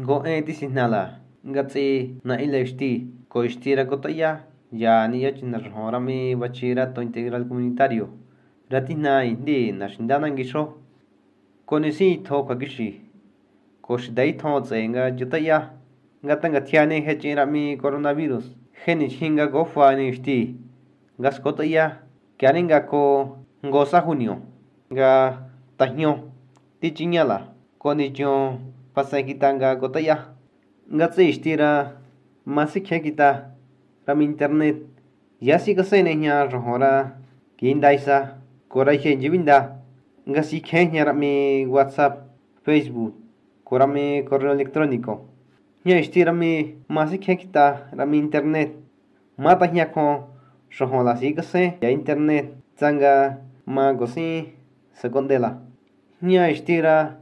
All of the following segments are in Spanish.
go e ti nala gatsi na ilesti ko cotoya ya ni ya chinar bachira to integral comunitario ratina indi na nashindana ngisho konisi tho ka gishi kagishi koshidai tho zenga jutaya ngatanga thiane hechira mi coronavirus geni chinga gofa ni sti gas cotoya kyaninga ko ngosa junio ga tajño tichiñala konichon ya kitanga kotaya ngatse ishtira masikhe kita ram internet ya yasi kasene nya rohora kindaisa korai khe jibinda ngasi khe nya rami whatsapp facebook mi correo electrónico nya ishtira mi masikhe kita ram internet mata nya ko rohola si kase ya internet tsanga ma gosi sekondela nya ishtira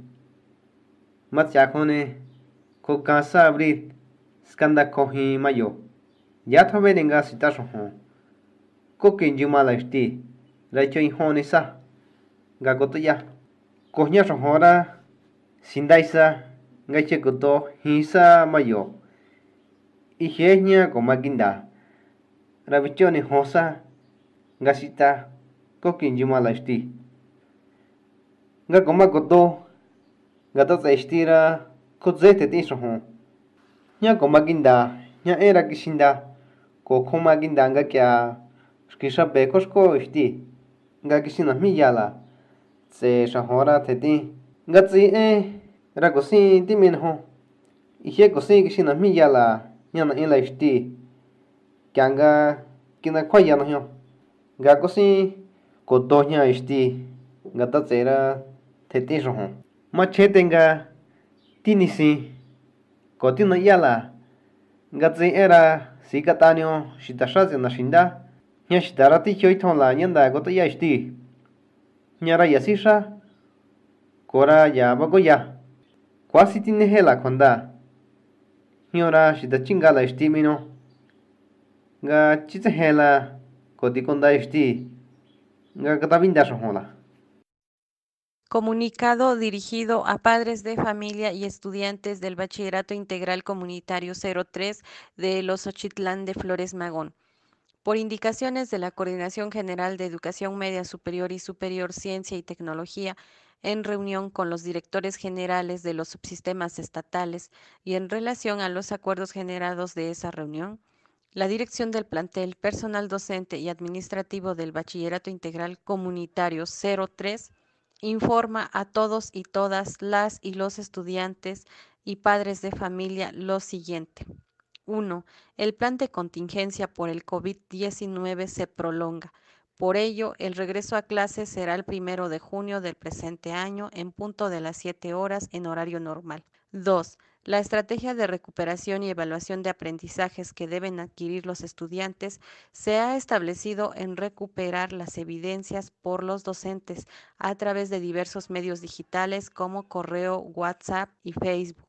Matyakone, Kokasa Abrit, Skanda Kohi Mayo, Yato Berenga Sitashohon, Kokin Yumala Sti, Racho Inhonesa, Gagotoya, Kohnya Shohora, Sindaisa, Gachekoto, Hisa Mayo, Ijenya Komakinda, Rabichone Hosa, Gasita, Kokin Yumala Sti, Gakoma Koto, ngata zaishti ra ko zaita ti shu Nya ko maginda, nya e ra kishinda, ko ko maginda nga kya shkisha beko shko ishti, nga kishina mi yala, tse sha hora te e, ra kishina na ishti, e nga kina kwa tohnya ishti, tse ra ma che tenga tini si ko tino iya la nga tse era si ka tanyo shi ta shazi na shinda nya shi ta rati kyo iton la nyan da goto iya shdi nya ra yasi sha ko ya bago ya kwa si tini he la konda nyo ra shi ta chinga mino nga chi he la ko konda shdi nga kata vinda shon Comunicado dirigido a padres de familia y estudiantes del Bachillerato Integral Comunitario 03 de Los Ochitlán de Flores Magón. Por indicaciones de la Coordinación General de Educación Media Superior y Superior Ciencia y Tecnología, en reunión con los directores generales de los subsistemas estatales y en relación a los acuerdos generados de esa reunión, la dirección del plantel, personal docente y administrativo del Bachillerato Integral Comunitario 03 Informa a todos y todas las y los estudiantes y padres de familia lo siguiente. 1. El plan de contingencia por el COVID-19 se prolonga. Por ello, el regreso a clase será el primero de junio del presente año en punto de las 7 horas en horario normal. 2. La estrategia de recuperación y evaluación de aprendizajes que deben adquirir los estudiantes se ha establecido en recuperar las evidencias por los docentes a través de diversos medios digitales como correo, WhatsApp y Facebook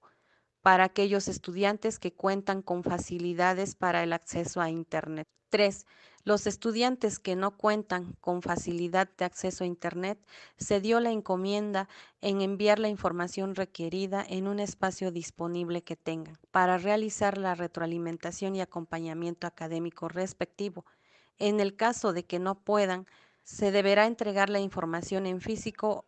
para aquellos estudiantes que cuentan con facilidades para el acceso a Internet. 3. los estudiantes que no cuentan con facilidad de acceso a Internet, se dio la encomienda en enviar la información requerida en un espacio disponible que tengan para realizar la retroalimentación y acompañamiento académico respectivo. En el caso de que no puedan, se deberá entregar la información en físico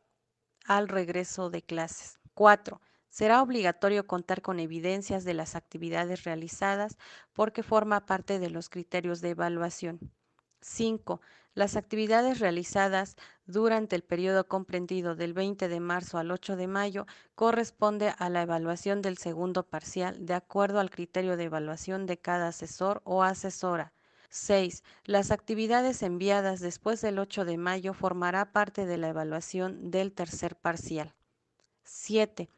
al regreso de clases. 4. Será obligatorio contar con evidencias de las actividades realizadas porque forma parte de los criterios de evaluación. 5. Las actividades realizadas durante el periodo comprendido del 20 de marzo al 8 de mayo corresponde a la evaluación del segundo parcial de acuerdo al criterio de evaluación de cada asesor o asesora. 6. Las actividades enviadas después del 8 de mayo formará parte de la evaluación del tercer parcial. 7.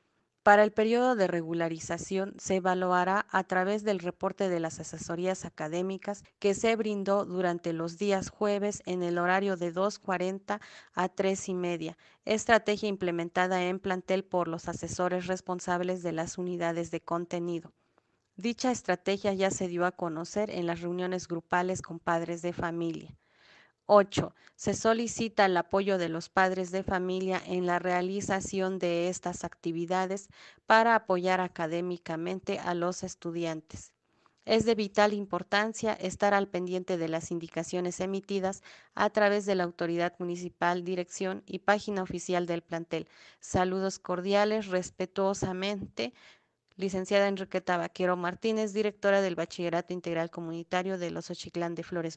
Para el periodo de regularización se evaluará a través del reporte de las asesorías académicas que se brindó durante los días jueves en el horario de 2.40 a 3.30, estrategia implementada en plantel por los asesores responsables de las unidades de contenido. Dicha estrategia ya se dio a conocer en las reuniones grupales con padres de familia. 8. Se solicita el apoyo de los padres de familia en la realización de estas actividades para apoyar académicamente a los estudiantes. Es de vital importancia estar al pendiente de las indicaciones emitidas a través de la autoridad municipal, dirección y página oficial del plantel. Saludos cordiales, respetuosamente, licenciada Enriqueta Vaquero Martínez, directora del Bachillerato Integral Comunitario de los Ochiclán de Flores